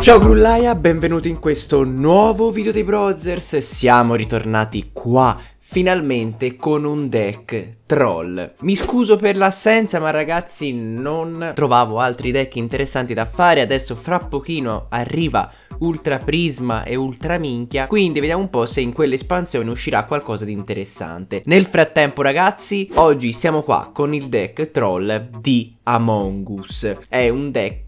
Ciao Grullaia, benvenuti in questo nuovo video dei Brothers, siamo ritornati qua finalmente con un deck troll. Mi scuso per l'assenza ma ragazzi non trovavo altri deck interessanti da fare, adesso fra pochino arriva Ultra Prisma e Ultra Minchia, quindi vediamo un po' se in quell'espansione uscirà qualcosa di interessante. Nel frattempo ragazzi, oggi siamo qua con il deck troll di Among Us. È un deck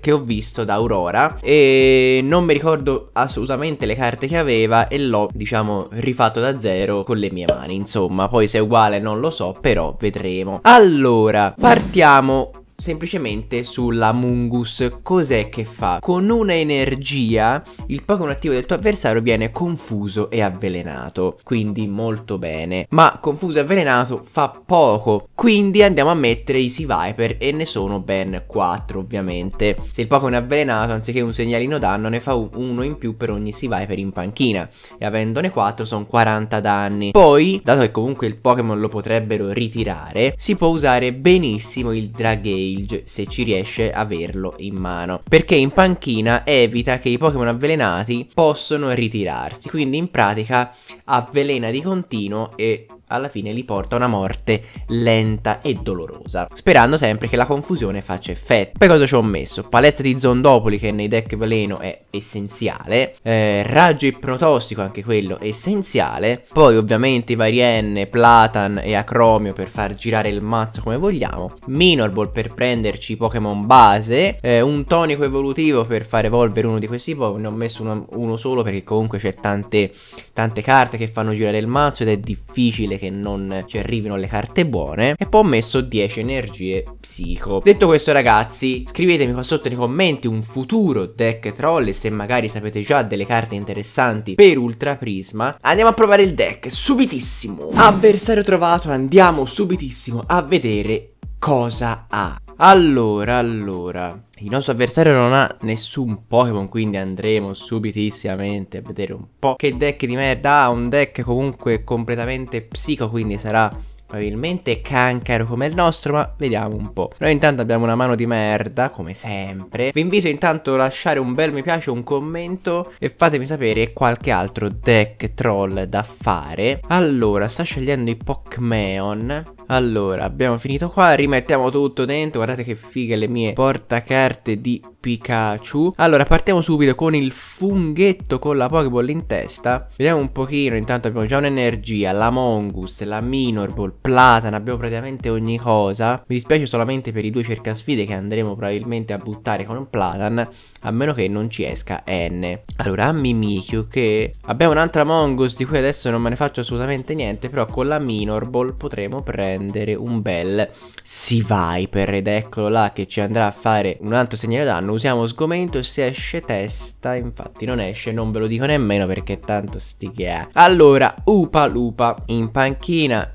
che ho visto da Aurora e non mi ricordo assolutamente le carte che aveva e l'ho diciamo rifatto da zero con le mie mani insomma poi se è uguale non lo so però vedremo allora partiamo semplicemente sulla Mungus. Cos'è che fa? Con una energia il Pokémon attivo del tuo avversario viene confuso e avvelenato, quindi molto bene. Ma confuso e avvelenato fa poco, quindi andiamo a mettere i Sea Viper e ne sono ben 4 ovviamente. Se il Pokémon è avvelenato, anziché un segnalino danno, ne fa uno in più per ogni Sea Viper in panchina e avendone 4 sono 40 danni. Poi, dato che comunque il Pokémon lo potrebbero ritirare, si può usare benissimo il Dragate Gale se ci riesce a averlo in mano. Perché in panchina evita che i Pokémon avvelenati possano ritirarsi, quindi in pratica avvelena di continuo e alla fine li porta a una morte lenta e dolorosa, sperando sempre che la confusione faccia effetto. Poi cosa ci ho messo? Palestra di Zondopoli che nei deck veleno è essenziale, eh, raggio ipnotossico anche quello essenziale, poi ovviamente i varienne, platan e acromio per far girare il mazzo come vogliamo, minor ball per prenderci i Pokémon base, eh, un tonico evolutivo per far evolvere uno di questi Pokémon, ne ho messo uno, uno solo perché comunque c'è tante, tante carte che fanno girare il mazzo ed è difficile possibile che non ci arrivino le carte buone e poi ho messo 10 energie psico. Detto questo ragazzi, scrivetemi qua sotto nei commenti un futuro deck troll e se magari sapete già delle carte interessanti per Ultra Prisma. Andiamo a provare il deck subitissimo. Avversario trovato, andiamo subitissimo a vedere cosa ha. Allora, allora Il nostro avversario non ha nessun Pokémon Quindi andremo subitissimamente a vedere un po' Che deck di merda ha Un deck comunque completamente psico Quindi sarà probabilmente cancro come il nostro ma vediamo un po' noi intanto abbiamo una mano di merda come sempre vi invito intanto a lasciare un bel mi piace un commento e fatemi sapere qualche altro deck troll da fare allora sta scegliendo i Pokémon allora, abbiamo finito qua, rimettiamo tutto dentro, guardate che fighe le mie portacarte di Pikachu. Allora, partiamo subito con il funghetto con la Pokéball in testa. Vediamo un pochino, intanto abbiamo già un'energia, la Mongus, la Minor Minorball, Platana, abbiamo praticamente ogni cosa. Mi dispiace solamente per i due cercasfide che andremo probabilmente a buttare con un Platan a meno che non ci esca N. Allora, Mimikyu che abbiamo un'altra Mongoose di cui adesso non me ne faccio assolutamente niente, però con la Minor Ball potremo prendere un bel Sea Viper ed eccolo là che ci andrà a fare un altro segnale danno. Usiamo sgomento e se esce testa, infatti non esce, non ve lo dico nemmeno perché tanto sti che Allora, Upa Lupa in panchina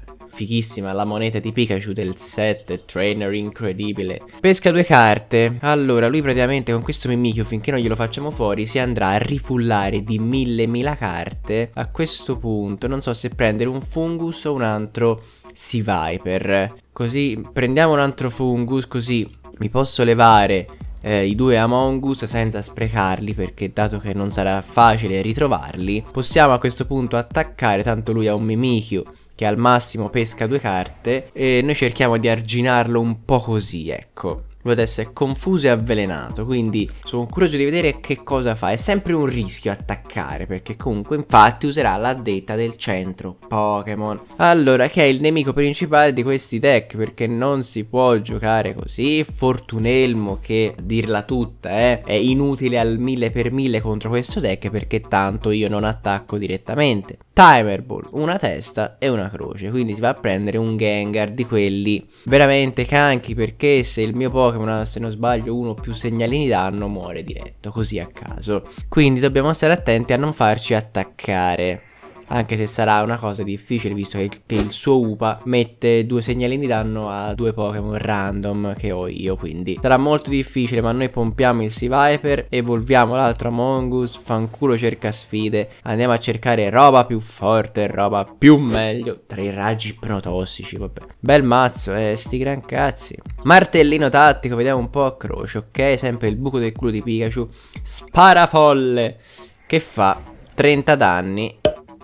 fighissima, la moneta di Pikachu del set, trainer incredibile. Pesca due carte. Allora, lui praticamente con questo Mimikyu, finché non glielo facciamo fuori, si andrà a rifullare di mille mila carte. A questo punto non so se prendere un Fungus o un altro Sea Viper. Così prendiamo un altro Fungus, così mi posso levare eh, i due Among Us senza sprecarli perché dato che non sarà facile ritrovarli possiamo a questo punto attaccare tanto lui ha un Mimikyu che al massimo pesca due carte e noi cerchiamo di arginarlo un po' così, ecco. Lui adesso è confuso e avvelenato, quindi sono curioso di vedere che cosa fa. È sempre un rischio attaccare, perché comunque infatti userà la detta del centro Pokémon. Allora, che è il nemico principale di questi deck, perché non si può giocare così. Fortunelmo che, a dirla tutta, eh, è inutile al mille per mille contro questo deck, perché tanto io non attacco direttamente. Timer Ball, una testa e una croce, quindi si va a prendere un Gengar di quelli veramente canchi perché se il mio Pokémon ha, se non sbaglio uno o più segnalini danno muore diretto, così a caso. Quindi dobbiamo stare attenti a non farci attaccare anche se sarà una cosa difficile visto che, che il suo UPA mette due segnalini danno a due Pokémon random che ho io, quindi sarà molto difficile, ma noi pompiamo il Seaviper, evolviamo l'altro Mongoose, fanculo cerca sfide, andiamo a cercare roba più forte, roba più meglio, tre i raggi protossici, vabbè. Bel mazzo, eh, sti gran cazzi. Martellino tattico, vediamo un po' a croce, ok? Sempre il buco del culo di Pikachu. Sparafolle, che fa 30 danni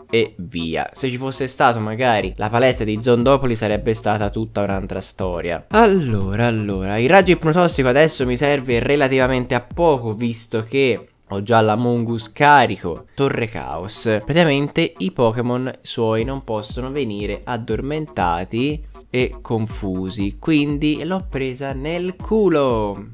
e via. Se ci fosse stato magari la palestra di Zondopoli sarebbe stata tutta un'altra storia. Allora, allora, il raggio ipnotossico adesso mi serve relativamente a poco visto che ho già la Mongus carico, Torre Caos. Praticamente i Pokémon suoi non possono venire addormentati e confusi, quindi l'ho presa nel culo.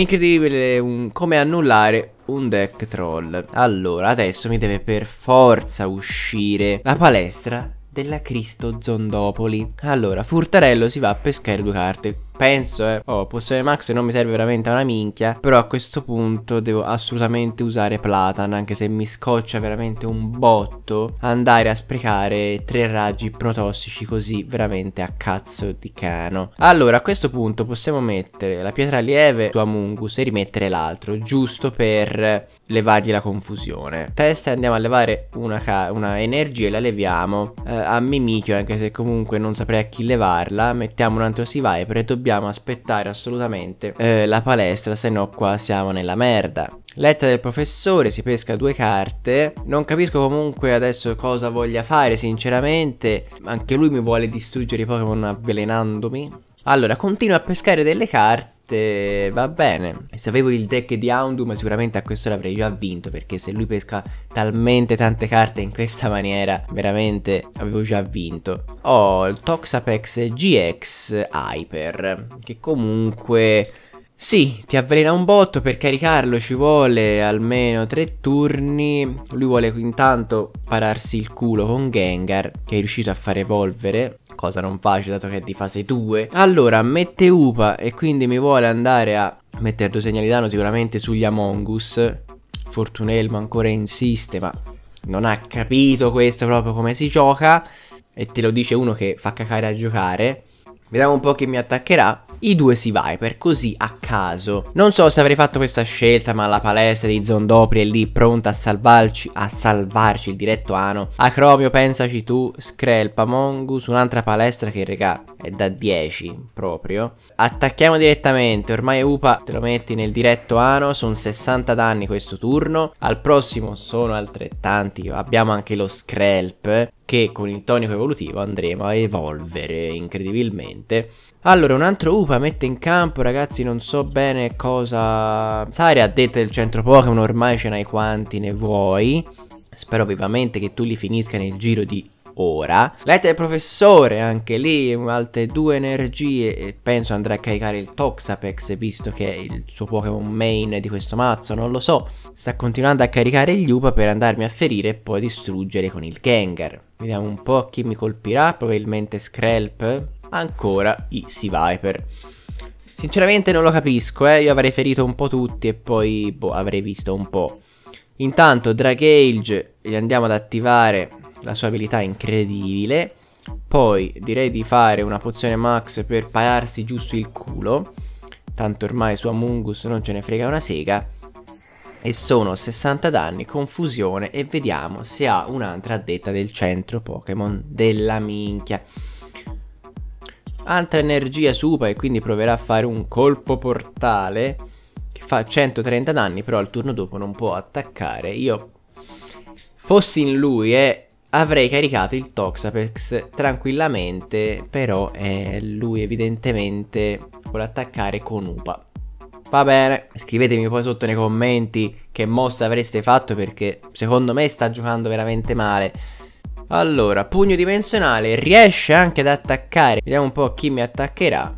Incredibile un, come annullare un deck troll Allora adesso mi deve per forza uscire la palestra della Cristo Zondopoli Allora Furtarello si va a pescare due carte Penso, eh. Oh, pozione max non mi serve veramente una minchia. Però a questo punto devo assolutamente usare Platan. Anche se mi scoccia veramente un botto. Andare a sprecare tre raggi protossici così veramente a cazzo di cano. Allora, a questo punto possiamo mettere la pietra lieve su Amungus e rimettere l'altro. Giusto per levargli la confusione. Testa andiamo a levare una, una energia e la leviamo eh, a mimichio Anche se comunque non saprei a chi levarla. Mettiamo un altro si Viper e dobbiamo dobbiamo aspettare assolutamente eh, la palestra, se no qua siamo nella merda. Lettera del professore, si pesca due carte. Non capisco comunque adesso cosa voglia fare, sinceramente. Anche lui mi vuole distruggere i Pokémon avvelenandomi. Allora, continua a pescare delle carte 7 va bene. Se avevo il deck di Aundum sicuramente a questo l'avrei già vinto perché se lui pesca talmente tante carte in questa maniera veramente avevo già vinto. Ho il Toxapex GX Hyper che comunque... Sì, ti avvelena un botto, per caricarlo ci vuole almeno tre turni. Lui vuole intanto pararsi il culo con Gengar, che è riuscito a far evolvere cosa non facile dato che è di fase 2. Allora, mette UPA e quindi mi vuole andare a mettere due segnali danno sicuramente sugli Among Us. Fortunelmo ancora insiste, ma non ha capito questo proprio come si gioca. E te lo dice uno che fa cacare a giocare. Vediamo un po' chi mi attaccherà i due si Viper, così a caso. Non so se avrei fatto questa scelta, ma la palestra di Zondopri è lì pronta a salvarci, a salvarci il diretto Ano. Acromio, pensaci tu, Screlpa, Mongus, un'altra palestra che regà è da 10 proprio. Attacchiamo direttamente, ormai Upa te lo metti nel diretto Ano, sono 60 danni questo turno. Al prossimo sono altrettanti, abbiamo anche lo Screlp che con il tonico evolutivo andremo a evolvere incredibilmente. Allora, un altro UPA mette in campo, ragazzi, non so bene cosa... Sari ha detto del centro Pokémon, ormai ce n'hai quanti ne vuoi. Spero vivamente che tu li finisca nel giro di ora. Letta il professore, anche lì, altre due energie. E penso andrà a caricare il Toxapex, visto che è il suo Pokémon main di questo mazzo, non lo so. Sta continuando a caricare gli Upa per andarmi a ferire e poi distruggere con il Gengar. Vediamo un po' chi mi colpirà, probabilmente Skrelp. Ancora i Sea Viper. Sinceramente non lo capisco, eh. Io avrei ferito un po' tutti e poi boh, avrei visto un po'. Intanto Dragage li andiamo ad attivare la sua abilità è incredibile. Poi direi di fare una pozione max per pararsi giusto il culo. Tanto ormai su Amungus non ce ne frega una sega. E sono 60 danni, confusione e vediamo se ha un'altra addetta del centro Pokémon della minchia. Altra energia supa e quindi proverà a fare un colpo portale che fa 130 danni però al turno dopo non può attaccare. Io fossi in lui eh, Avrei caricato il Toxapex tranquillamente, però eh, lui evidentemente vuole attaccare con Upa. Va bene, scrivetemi poi sotto nei commenti che mossa avreste fatto perché secondo me sta giocando veramente male. Allora, pugno dimensionale, riesce anche ad attaccare. Vediamo un po' chi mi attaccherà.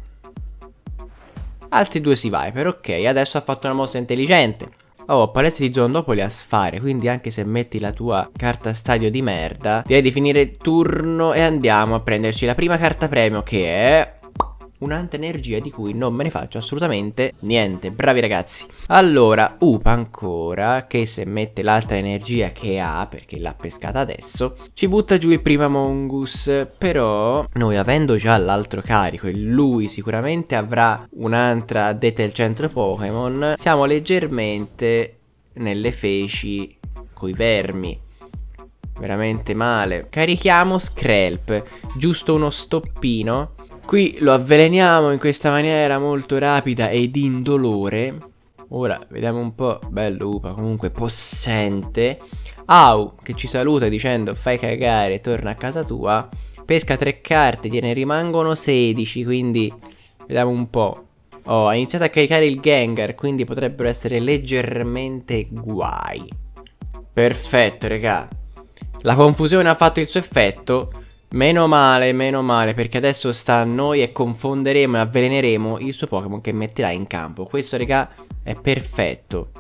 Altri due si Viper, ok, adesso ha fatto una mossa intelligente. Oh, palestra di giorno dopo le asfare, quindi anche se metti la tua carta stadio di merda, direi di finire turno e andiamo a prenderci la prima carta premio che è un'alta energia di cui non me ne faccio assolutamente niente. Bravi ragazzi. Allora, Upa ancora, che se mette l'altra energia che ha, perché l'ha pescata adesso, ci butta giù il prima Mongus. Però noi avendo già l'altro carico e lui sicuramente avrà un'altra detta del centro Pokémon, siamo leggermente nelle feci coi vermi veramente male. Carichiamo Screlp, giusto uno stoppino Qui lo avveleniamo in questa maniera molto rapida ed indolore. Ora, vediamo un po'. Bello Upa, comunque possente. Au, che ci saluta dicendo fai cagare, e torna a casa tua. Pesca tre carte, gliene rimangono 16, quindi vediamo un po'. Oh, ha iniziato a caricare il Gengar, quindi potrebbero essere leggermente guai. Perfetto, regà. La confusione ha fatto il suo effetto. Meno male, meno male, perché adesso sta a noi e confonderemo e avveleneremo il suo Pokémon che metterà in campo. Questo, raga, è perfetto.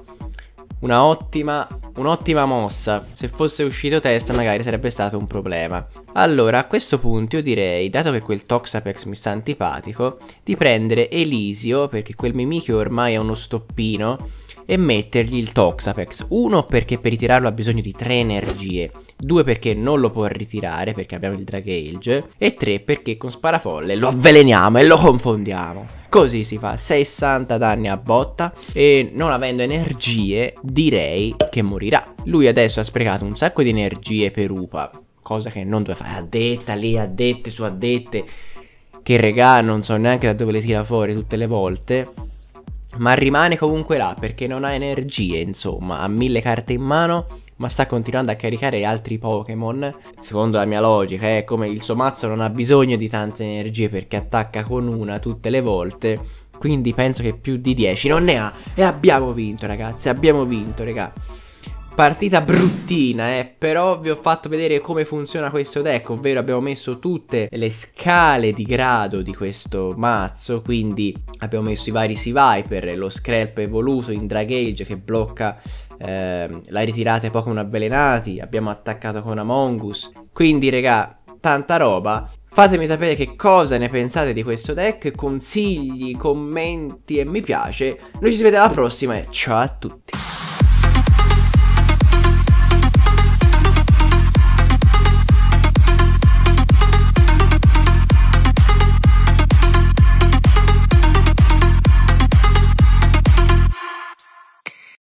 Una ottima, un'ottima mossa. Se fosse uscito testa magari sarebbe stato un problema. Allora, a questo punto io direi, dato che quel Toxapex mi sta antipatico, di prendere Elisio, perché quel Mimikyu ormai è uno stoppino, e mettergli il Toxapex. Uno, perché per ritirarlo ha bisogno di tre energie 2 perché non lo può ritirare perché abbiamo il Drag Age e 3 perché con Sparafolle lo avveleniamo e lo confondiamo. Così si fa 60 danni a botta e non avendo energie direi che morirà. Lui adesso ha sprecato un sacco di energie per Upa, cosa che non doveva fare. Addetta lì, addette su addette, che regà non so neanche da dove le tira fuori tutte le volte. Ma rimane comunque là perché non ha energie, insomma, ha mille carte in mano ma sta continuando a caricare altri Pokémon. Secondo la mia logica è eh, come il suo mazzo non ha bisogno di tante energie perché attacca con una tutte le volte. Quindi penso che più di 10 non ne ha. E abbiamo vinto ragazzi, abbiamo vinto raga. Partita bruttina, eh, però vi ho fatto vedere come funziona questo deck, ovvero abbiamo messo tutte le scale di grado di questo mazzo, quindi abbiamo messo i vari Sea Viper, lo Scrap evoluto in Dragage che blocca eh, la ritirate Pokémon avvelenati, abbiamo attaccato con Amongus. Quindi regà, tanta roba. Fatemi sapere che cosa ne pensate di questo deck, consigli, commenti e mi piace. Noi ci vediamo alla prossima e ciao a tutti.